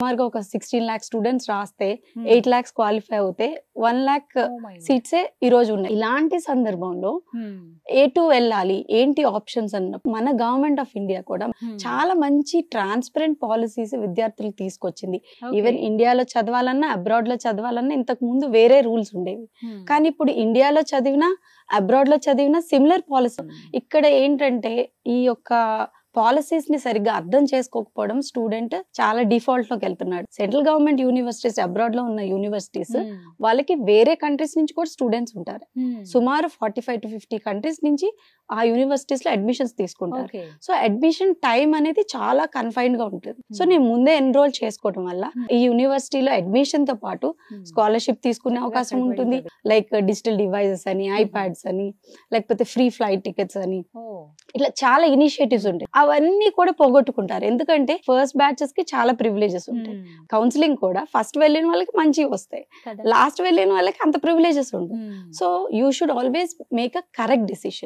సుమారుగా ఒక sixteen lakh students రాస్తే ఎయిట్ ల్యాక్స్ క్వాలిఫై అవుతే వన్ ల్యాక్ సీట్స్ ఈ రోజు ఉన్నాయి ఇలాంటి సందర్భంలో hmm. ఏ టు వెళ్ళాలి ఏంటి ఆప్షన్స్ అన్న మన గవర్నమెంట్ ఆఫ్ ఇండియా కూడా hmm. చాలా మంచి ట్రాన్స్పరెంట్ పాలసీస్ విద్యార్థులు తీసుకొచ్చింది ఈవెన్ ఇండియాలో చదవాలన్నా అబ్రాడ్ లో చదవాలన్నా ఇంతకు ముందు వేరే రూల్స్ ఉండేవి hmm. కానీ ఇప్పుడు ఇండియాలో చదివినా అబ్రాడ్ లో చదివినా సిమిలర్ పాలసీ ఇక్కడ ఏంటంటే ఈ యొక్క పాలసీస్ ని సరిగ్గా అర్థం చేసుకోకపోవడం స్టూడెంట్ చాలా డిఫాల్ట్ లోకి వెళ్తున్నాడు సెంట్రల్ గవర్నమెంట్ యూనివర్సిటీస్ అబ్రాడ్ లో ఉన్న యూనివర్సిటీస్ hmm. వాళ్ళకి వేరే కంట్రీస్ నుంచి కూడా స్టూడెంట్స్ ఉంటారు hmm. సుమారు forty five to fifty countries నుంచి ఆ యూనివర్సిటీస్ లో అడ్మిషన్స్ తీసుకుంటారు సో అడ్మిషన్ టైం అనేది చాలా కన్ఫైన్డ్ గా ఉంటుంది సో hmm. నేను ముందే ఎన్రోల్ చేసుకోవడం వల్ల ఈ యూనివర్సిటీలో అడ్మిషన్ తో పాటు స్కాలర్షిప్ తీసుకునే అవకాశం ఉంటుంది లైక్ డిజిటల్ డివైజెస్ అని ఐప్యాడ్స్ అని లేకపోతే ఫ్రీ ఫ్లైట్ టికెట్స్ అని oh. ఇట్లా చాలా ఇనిషియేటివ్స్ ఉంటాయి అవన్నీ కూడా పోగొట్టుకుంటారు ఎందుకంటే ఫస్ట్ బ్యాచెస్ కి చాలా ప్రివిలేజెస్ ఉంటాయి కౌన్సిలింగ్ hmm. కూడా ఫస్ట్ వెళ్ళిన వాళ్ళకి మంచివి వస్తాయి లాస్ట్ వెళ్ళిన వాళ్ళకి అంత ప్రివిలేజెస్ ఉంటాయి so you should always make a correct decision